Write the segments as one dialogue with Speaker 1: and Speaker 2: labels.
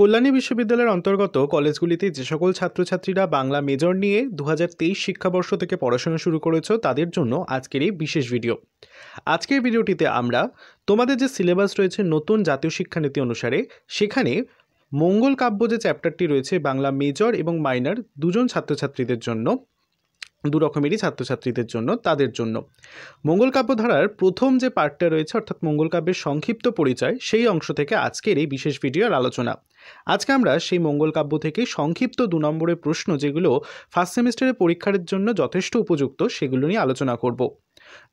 Speaker 1: কল্যাণী বিশ্ববিদ্যালয়ের অন্তর্গত কলেজগুলিতে যে সকল ছাত্রছাত্রীরা বাংলা মেজর নিয়ে দু শিক্ষাবর্ষ থেকে পড়াশোনা শুরু করেছ তাদের জন্য আজকের এই বিশেষ ভিডিও আজকের ভিডিওটিতে আমরা তোমাদের যে সিলেবাস রয়েছে নতুন জাতীয় শিক্ষানীতি অনুসারে সেখানে মঙ্গল কাব্য যে চ্যাপ্টারটি রয়েছে বাংলা মেজর এবং মাইনার দুজন ছাত্রছাত্রীদের জন্য দু রকমেরই ছাত্রছাত্রীদের জন্য তাদের জন্য মঙ্গল কাব্যধারার প্রথম যে পার্টটা রয়েছে অর্থাৎ মঙ্গল কাব্যের সংক্ষিপ্ত পরিচয় সেই অংশ থেকে আজকের এই বিশেষ ভিডিওর আলোচনা আজকে আমরা সেই মঙ্গল কাব্য থেকে সংক্ষিপ্ত দু নম্বরের প্রশ্ন যেগুলো ফার্স্ট সেমিস্টারের পরীক্ষার জন্য যথেষ্ট উপযুক্ত সেগুলো নিয়ে আলোচনা করব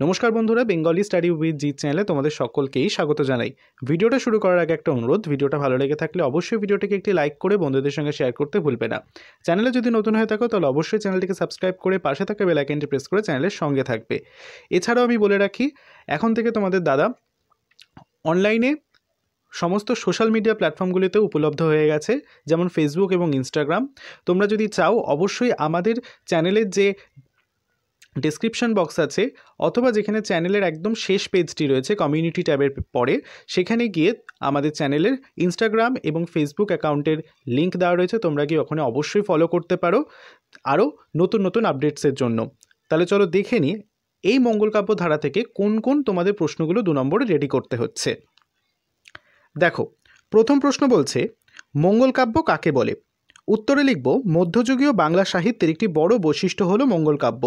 Speaker 1: নমস্কার বন্ধুরা বেঙ্গলি স্টাডি উইথ জিৎ চ্যানেলে তোমাদের সকলকেই স্বাগত জানাই ভিডিওটা শুরু করার আগে একটা অনুরোধ ভিডিওটা ভালো লেগে থাকলে অবশ্যই ভিডিওটিকে একটি লাইক করে বন্ধুদের সঙ্গে শেয়ার করতে ভুলবে না চ্যানেলে যদি নতুন হয়ে থাকো তাহলে অবশ্যই চ্যানেলটিকে সাবস্ক্রাইব করে পাশে থাকা বেলাইকেনটি প্রেস করে চ্যানেলের সঙ্গে থাকবে এছাড়াও আমি বলে রাখি এখন থেকে তোমাদের দাদা অনলাইনে সমস্ত সোশ্যাল মিডিয়া প্ল্যাটফর্মগুলিতে উপলব্ধ হয়ে গেছে যেমন ফেসবুক এবং ইনস্টাগ্রাম তোমরা যদি চাও অবশ্যই আমাদের চ্যানেলের যে ডিসক্রিপশান বক্স আছে অথবা যেখানে চ্যানেলের একদম শেষ পেজটি রয়েছে কমিউনিটি ট্যাবের পরে সেখানে গিয়ে আমাদের চ্যানেলের ইনস্টাগ্রাম এবং ফেসবুক অ্যাকাউন্টের লিঙ্ক দেওয়া রয়েছে তোমরা গিয়ে ওখানে অবশ্যই ফলো করতে পারো আরও নতুন নতুন আপডেটসের জন্য তাহলে চলো দেখে নিই এই মঙ্গলকাব্য ধারা থেকে কোন কোন তোমাদের প্রশ্নগুলো দু নম্বরে রেডি করতে হচ্ছে দেখো প্রথম প্রশ্ন বলছে মঙ্গলকাব্য কাকে বলে উত্তরে লিখব মধ্যযুগীয় বাংলা সাহিত্যের একটি বড় বৈশিষ্ট্য হলো মঙ্গলকাব্য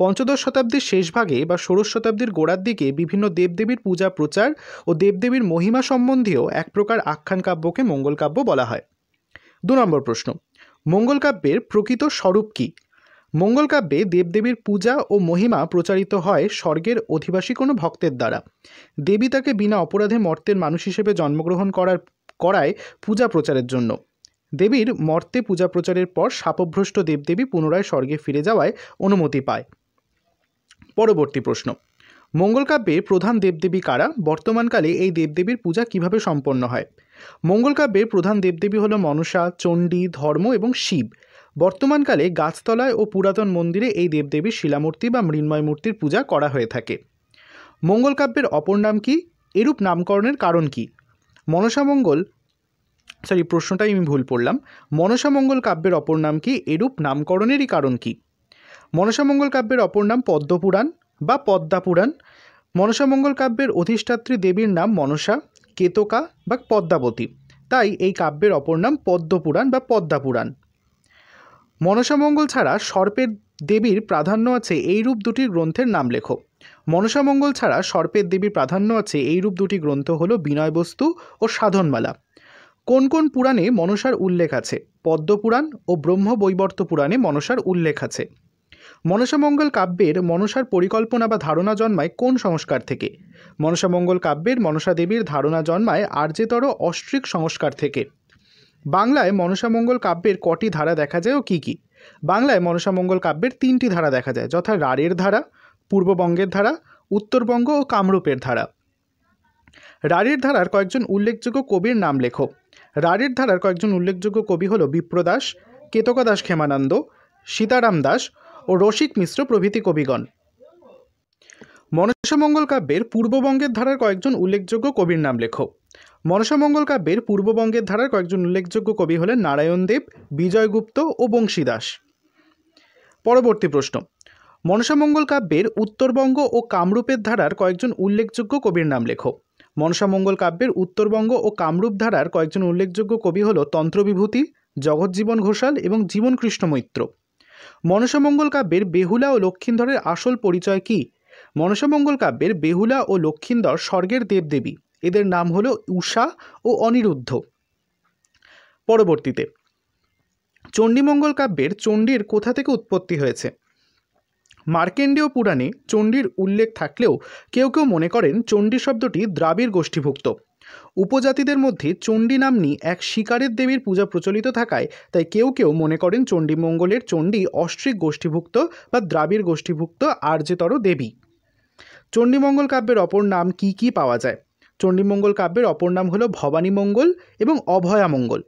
Speaker 1: পঞ্চদশ শতাব্দীর শেষভাগে বা ষোড়শ শতাব্দীর গোড়ার দিকে বিভিন্ন দেবদেবীর পূজা প্রচার ও দেবদেবীর মহিমা সম্বন্ধীয় এক প্রকার আখ্যান কাব্যকে মঙ্গল কাব্য বলা হয় দু নম্বর প্রশ্ন মঙ্গল কাব্যের প্রকৃত স্বরূপ কী মঙ্গল কাব্যে দেবদেবীর পূজা ও মহিমা প্রচারিত হয় স্বর্গের অধিবাসী কোনো ভক্তের দ্বারা দেবী তাকে বিনা অপরাধে মর্তের মানুষ হিসেবে জন্মগ্রহণ করার করায় পূজা প্রচারের জন্য দেবীর মর্তে পূজা প্রচারের পর শাপভ্রষ্ট দেবদেবী পুনরায় স্বর্গে ফিরে যাওয়ায় অনুমতি পায় পরবর্তী প্রশ্ন মঙ্গলকাব্যে প্রধান দেবদেবী কারা বর্তমানকালে এই দেবদেবীর পূজা কিভাবে সম্পন্ন হয় মঙ্গলকাব্যে প্রধান দেবদেবী হল মনসা চণ্ডী ধর্ম এবং শিব বর্তমানকালে গাছতলায় ও পুরাতন মন্দিরে এই দেবদেবীর শিলামূর্তি বা মৃন্ময় মূর্তির পূজা করা হয়ে থাকে মঙ্গলকাব্যের অপর নাম কি এরূপ নামকরণের কারণ কি মনসামঙ্গল সরি প্রশ্নটাই আমি ভুল পড়লাম মনসামঙ্গল কাব্যের অপর নাম কি এরূপ নামকরণেরই কারণ কী মনসামঙ্গল কাব্যের অপর নাম পদ্মপুরাণ বা পদ্মাপুরাণ মনসামঙ্গল কাব্যের অধিষ্ঠাত্রী দেবীর নাম মনসা কেতকা বা পদ্মাবতী তাই এই কাব্যের অপর নাম পদ্মপুরাণ বা পদ্মাপুরাণ মনসামঙ্গল ছাড়া সর্পের দেবীর প্রাধান্য আছে এই রূপ দুটি গ্রন্থের নাম লেখো মনসামঙ্গল ছাড়া সর্পের দেবীর প্রাধান্য আছে এই রূপ দুটি গ্রন্থ হল বিনয়বস্তু ও সাধনমালা কোন কোন পুরাণে মনসার উল্লেখ আছে পদ্মপুরাণ ও ব্রহ্মবৈবর্ত পুরাণে মনসার উল্লেখ আছে মনসামঙ্গল কাব্যের মনসার পরিকল্পনা বা ধারণা জন্মায় কোন সংস্কার থেকে মনসামঙ্গল কাব্যের মনসা দেবীর ধারণা জন্মায় আর্যেতর অস্ট্রিক সংস্কার থেকে বাংলায় মনসামঙ্গল কাব্যের কটি ধারা দেখা যায় ও কী কী বাংলায় মনসামঙ্গল কাব্যের তিনটি ধারা দেখা যায় যথা রাড়ের ধারা পূর্ববঙ্গের ধারা উত্তরবঙ্গ ও কামরূপের ধারা রাড়ের ধারার কয়েকজন উল্লেখযোগ্য কবির নাম লেখো রাড়ের ধারার কয়েকজন উল্লেখযোগ্য কবি হল বিপ্রদাস কেতকাদাস ক্ষেমানন্দ সীতারাম দাস ও রসিক মিশ্র প্রভৃতি কবিগণ মনসামঙ্গল কাব্যের পূর্ববঙ্গের ধারার কয়েকজন উল্লেখযোগ্য কবির নাম লেখো মনসামঙ্গল কাব্যের পূর্ববঙ্গের ধারার কয়েকজন উল্লেখযোগ্য কবি হলেন নারায়ণদেব বিজয়গুপ্ত ও বংশীদাস পরবর্তী প্রশ্ন মনসামঙ্গল কাব্যের উত্তরবঙ্গ ও কামরূপের ধারার কয়েকজন উল্লেখযোগ্য কবির নাম লেখো মনসামঙ্গল কাব্যের উত্তরবঙ্গ ও কামরূপ ধারার কয়েকজন উল্লেখযোগ্য কবি হল তন্ত্রবিভূতি জগজ্জীবন ঘোষাল এবং জীবনকৃষ্ণ মৈত্র মনসামঙ্গল কাব্যের বেহুলা ও লক্ষ্মীন্দরের আসল পরিচয় কি মনসামঙ্গল কাব্যের বেহুলা ও লক্ষ্মীন্দর স্বর্গের দেবদেবী এদের নাম হলো উষা ও অনিরুদ্ধ পরবর্তীতে চণ্ডীমঙ্গল কাব্যের চণ্ডীর কোথা থেকে উৎপত্তি হয়েছে মার্কেন্ডীয় পুরাণে চণ্ডীর উল্লেখ থাকলেও কেউ কেউ মনে করেন চণ্ডী শব্দটি দ্রাবিড় গোষ্ঠীভুক্ত উপজাতিদের মধ্যে চণ্ডী নামনি এক শিকারের দেবীর পূজা প্রচলিত থাকায় তাই কেউ কেউ মনে করেন চণ্ডীমঙ্গলের চণ্ডী অষ্ট্রিক গোষ্ঠীভুক্ত বা দ্রাবিড় গোষ্ঠীভুক্ত আর্যতর দেবী চণ্ডীমঙ্গল কাব্যের অপর নাম কি কি পাওয়া যায় চণ্ডীমঙ্গল কাব্যের অপর নাম হলো ভবানীমঙ্গল এবং অভয়ামঙ্গল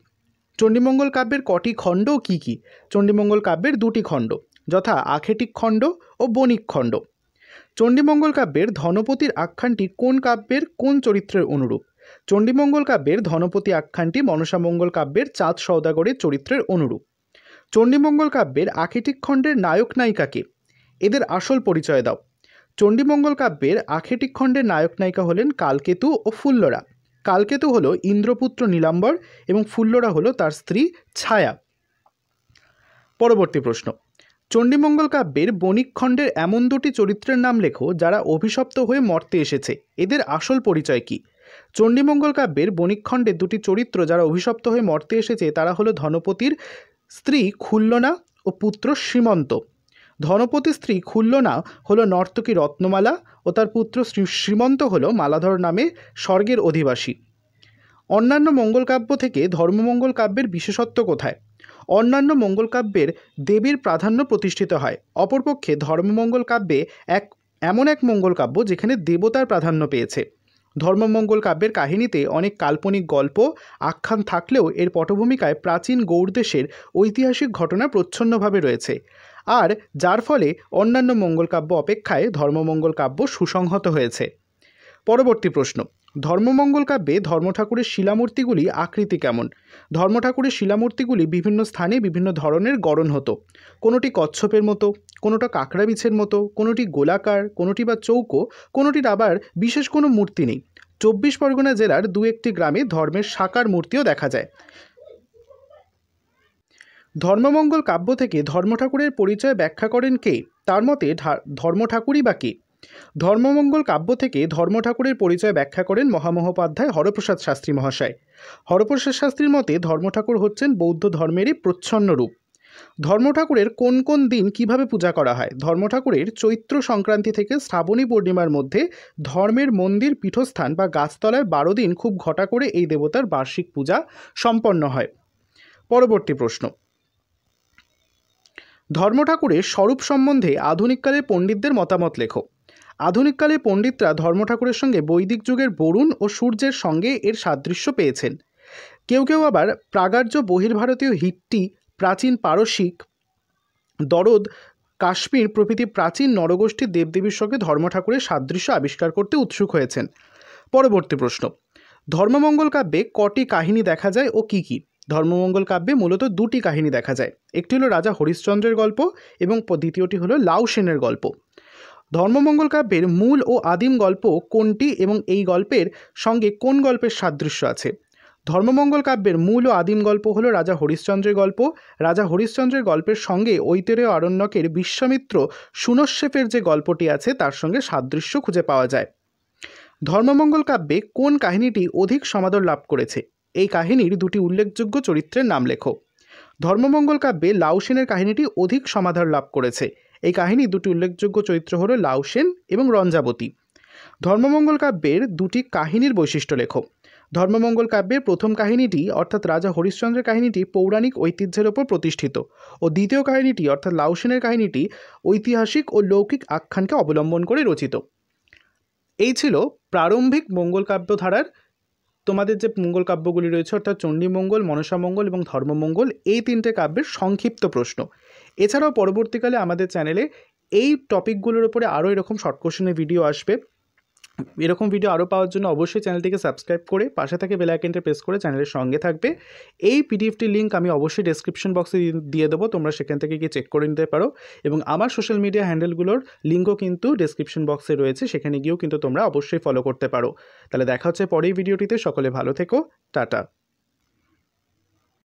Speaker 1: চণ্ডীমঙ্গল কাব্যের কটি খণ্ড কি কি চণ্ডীমঙ্গল কাব্যের দুটি খণ্ড যথা আখেটিক খণ্ড ও বণিক খণ্ড চণ্ডীমঙ্গল কাব্যের ধনপতির আখ্যানটি কোন কাব্যের কোন চরিত্রের অনুরূপ চণ্ডীমঙ্গল কাব্যের ধনপতি আখ্যানটি মনসামঙ্গল কাব্যের চাঁদ সৌদাগরের চরিত্রের অনুরূপ চণ্ডীমঙ্গল কাব্যের আখেটিক খণ্ডের নায়ক নায়িকাকে এদের আসল পরিচয় দাও চণ্ডীমঙ্গল কাব্যের আখেটিক খণ্ডের নায়ক নায়িকা হলেন কালকেতু ও ফুল্লরা কালকেতু হলো ইন্দ্রপুত্র নীলাম্বর এবং ফুল্লরা হলো তার স্ত্রী ছায়া পরবর্তী প্রশ্ন চণ্ডীমঙ্গল কাব্যের বণিক খণ্ডের এমন দুটি চরিত্রের নাম লেখো যারা অভিশপ্ত হয়ে মর্তে এসেছে এদের আসল পরিচয় কী চণ্ডীমঙ্গল কাব্যের বণিকখণ্ডে দুটি চরিত্র যারা অভিশপ্ত হয়ে মর্তে এসেছে তারা হলো ধনপতির স্ত্রী খুল্লনা ও পুত্র শ্রীমন্ত ধনপতির স্ত্রী খুল্লনা হলো নর্তকী রত্নমালা ও তার পুত্র শ্রীমন্ত হলো মালাধর নামে স্বর্গের অধিবাসী অন্যান্য মঙ্গল কাব্য থেকে ধর্মমঙ্গল কাব্যের বিশেষত্ব কোথায় অন্যান্য মঙ্গল কাব্যের দেবীর প্রাধান্য প্রতিষ্ঠিত হয় অপরপক্ষে ধর্মমঙ্গল কাব্যে এক এমন এক মঙ্গল কাব্য যেখানে দেবতার প্রাধান্য পেয়েছে ধর্মমঙ্গল কাব্যের কাহিনীতে অনেক কাল্পনিক গল্প আখ্যান থাকলেও এর পটভূমিকায় প্রাচীন গৌরদেশের ঐতিহাসিক ঘটনা প্রচ্ছন্নভাবে রয়েছে আর যার ফলে অন্যান্য মঙ্গল কাব্য অপেক্ষায় ধর্মমঙ্গল কাব্য সুসংহত হয়েছে পরবর্তী প্রশ্ন ধর্মমঙ্গল কাব্যে ধর্মঠাকুরের শিলামূর্তিগুলি আকৃতি কেমন ধর্মঠাকুরের শিলামূর্তিগুলি বিভিন্ন স্থানে বিভিন্ন ধরনের গড়ন হতো কোনোটি কচ্ছপের মতো কোনোটা কাঁকড়াবিছের মতো কোনোটি গোলাকার কোনোটি বা চৌকো কোনোটির আবার বিশেষ কোনো মূর্তি নেই চব্বিশ পরগনা জেলার দু একটি গ্রামে ধর্মের সাকার মূর্তিও দেখা যায় ধর্মমঙ্গল কাব্য থেকে ধর্মঠাকুরের পরিচয় ব্যাখ্যা করেন কে তার মতে ধর্মঠাকুরই বা কে ধর্মমঙ্গল কাব্য থেকে ধর্ম ঠাকুরের পরিচয় ব্যাখ্যা করেন মহামহোপাধ্যায় হরপ্রসাদ শাস্ত্রী মহাশয় হরপ্রসাদ শাস্ত্রীর মতে ধর্ম ঠাকুর হচ্ছেন বৌদ্ধ ধর্মেরই প্রচ্ছন্ন রূপ ধর্ম ঠাকুরের কোন কোন দিন কিভাবে পূজা করা হয় ধর্ম ঠাকুরের চৈত্র সংক্রান্তি থেকে শ্রাবণী পূর্ণিমার মধ্যে ধর্মের মন্দির পীঠস্থান বা গাছতলায় বারো দিন খুব ঘটা করে এই দেবতার বার্ষিক পূজা সম্পন্ন হয় পরবর্তী প্রশ্ন ধর্ম ঠাকুরের স্বরূপ সম্বন্ধে আধুনিককালের পণ্ডিতদের মতামত লেখো আধুনিককালে পণ্ডিতরা ধর্মঠাকুরের সঙ্গে বৈদিক যুগের বরুণ ও সূর্যের সঙ্গে এর সাদৃশ্য পেয়েছেন কেউ কেউ আবার প্রাগার্য বহির্ভারতীয় হিট্টি প্রাচীন পারসিক দরদ কাশ্মীর প্রভৃতি প্রাচীন নরগোষ্ঠীর দেবদেবীর সঙ্গে ধর্মঠাকুরের সাদৃশ্য আবিষ্কার করতে উৎসুক হয়েছেন পরবর্তী প্রশ্ন ধর্মমঙ্গল কাব্যে কটি কাহিনী দেখা যায় ও কী কী ধর্মমঙ্গল কাব্যে মূলত দুটি কাহিনী দেখা যায় একটি হলো রাজা হরিশ্চন্দ্রের গল্প এবং দ্বিতীয়টি হলো লাউ সেনের গল্প ধর্মমঙ্গল কাব্যের মূল ও আদিম গল্প কোনটি এবং এই গল্পের সঙ্গে কোন গল্পের সাদৃশ্য আছে ধর্মমঙ্গল কাব্যের মূল ও আদিম গল্প হল রাজা হরিশ্চন্দ্রের গল্প রাজা হরিশ্চন্দ্রের গল্পের সঙ্গে ঐতের আরণ্যকের বিশ্বামিত্র সুনশেফের যে গল্পটি আছে তার সঙ্গে সাদৃশ্য খুঁজে পাওয়া যায় ধর্মমঙ্গল কাব্যে কোন কাহিনীটি অধিক সমাদর লাভ করেছে এই কাহিনীর দুটি উল্লেখযোগ্য চরিত্রের নাম লেখো ধর্মমঙ্গল কাব্যে লাউসেনের কাহিনীটি অধিক সমাদর লাভ করেছে এই কাহিনী দুটি উল্লেখযোগ্য চরিত্র হল লাউসেন এবং রঞ্জাবতী ধর্মমঙ্গল কাব্যের দুটি কাহিনীর বৈশিষ্ট্য লেখক ধর্মমঙ্গল কাব্যের প্রথম কাহিনীটি অর্থাৎ রাজা হরিশ্চন্দ্রের কাহিনীটি পৌরাণিক ঐতিহ্যের ওপর প্রতিষ্ঠিত ও দ্বিতীয় কাহিনীটি অর্থাৎ লাউসেনের কাহিনীটি ঐতিহাসিক ও লৌকিক আখ্যানকে অবলম্বন করে রচিত এই ছিল প্রারম্ভিক মঙ্গল কাব্য ধারার তোমাদের যে মঙ্গল কাব্যগুলি রয়েছে অর্থাৎ চণ্ডীমঙ্গল মনসামঙ্গল এবং ধর্মমঙ্গল এই তিনটে কাব্যের সংক্ষিপ্ত প্রশ্ন এছাড়াও পরবর্তীকালে আমাদের চ্যানেলে এই টপিকগুলোর উপরে আরও এরকম শর্ট কোশ্চেনের ভিডিও আসবে এরকম ভিডিও আরও পাওয়ার জন্য অবশ্যই চ্যানেলটিকে সাবস্ক্রাইব করে পাশে থেকে বেলাইকেনটা প্রেস করে চ্যানেলের সঙ্গে থাকবে এই পিডিএফটির লিঙ্ক আমি অবশ্যই ডেসক্রিপশন বক্সে দিয়ে দেবো তোমরা সেখান থেকে গিয়ে চেক করে নিতে পারো এবং আমার সোশ্যাল মিডিয়া হ্যান্ডেলগুলোর লিঙ্কও কিন্তু ডেসক্রিপশন বক্সে রয়েছে সেখানে গিয়েও কিন্তু তোমরা অবশ্যই ফলো করতে পারো তাহলে দেখা হচ্ছে পরেই ভিডিওটিতে সকলে ভালো থেকো টাটা